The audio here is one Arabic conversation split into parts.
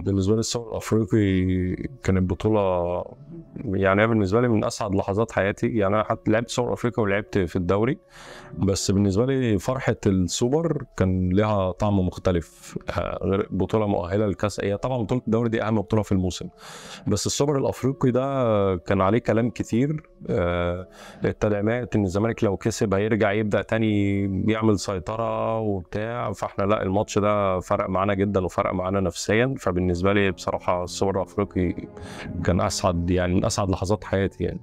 بالنسبه لي السوبر الافريقي كانت بطوله يعني بالنسبه لي من اسعد لحظات حياتي يعني انا حتى لعبت سوبر افريقيا ولعبت في الدوري بس بالنسبه لي فرحه السوبر كان لها طعم مختلف آه، غير بطوله مؤهله للكاس هي طبعا بطوله الدوري دي اهم بطوله في الموسم بس السوبر الافريقي ده كان عليه كلام كتير آه، التدعيمات ان الزمالك لو كسب هيرجع يبدا تاني يعمل سيطره وبتاع فاحنا لا الماتش ده فرق معانا جدا وفرق معانا نفسيا فبالنسبه لي بصراحه السوبر الافريقي كان اسعد يعني من اسعد لحظات حياتي يعني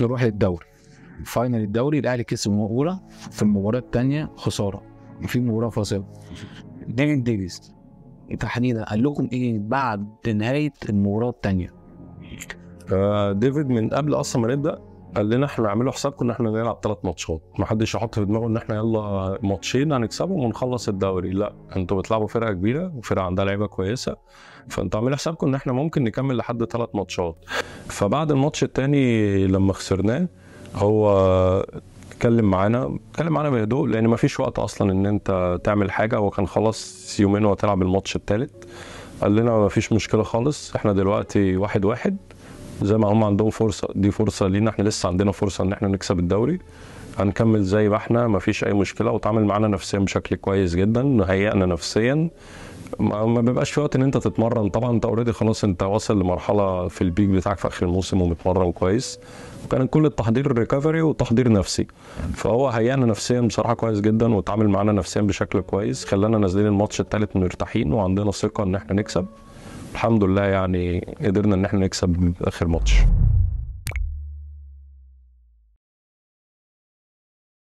نروح للدوري فاينل الدوري الاهلي كسب المقوله في المباراه الثانيه خساره وفي مباراه فاصله ديفيد ديفيس تحديدا قال لكم ايه بعد نهايه المباراه الثانيه؟ آه ديفيد من قبل اصلا ما نبدا قال لنا احنا اعملوا حسابكم ان احنا نلعب ثلاث ماتشات ما حدش يحط في دماغه ان احنا يلا ماتشين هنكسبهم ونخلص الدوري لا انتوا بتلعبوا فرقه كبيره وفرقه عندها لعيبه كويسه فانتوا اعملوا حسابكم ان احنا ممكن نكمل لحد ثلاث ماتشات فبعد الماتش الثاني لما خسرناه هو اتكلم معانا اتكلم معانا بهدوء لان ما فيش وقت اصلا ان انت تعمل حاجه هو كان خلاص يومين وهتلعب الماتش الثالث قال لنا ما فيش مشكله خالص احنا دلوقتي واحد واحد زي ما هم عندهم فرصه دي فرصه لينا احنا لسه عندنا فرصه ان احنا نكسب الدوري هنكمل زي ما احنا ما فيش اي مشكله وتعامل معانا نفسيا بشكل كويس جدا هيئنا نفسيا ما بيبقاش في وقت ان انت تتمرن طبعا انت اوريدي خلاص انت واصل لمرحله في البيك بتاعك في اخر الموسم ومتمرن كويس وكان كل التحضير ريكفري وتحضير نفسي فهو هيئنا نفسيا بصراحه كويس جدا وتعامل معانا نفسيا بشكل كويس خلانا نازلين الماتش الثالث مرتاحين وعندنا ثقه ان احنا نكسب الحمد لله يعني قدرنا ان احنا نكسب اخر ماتش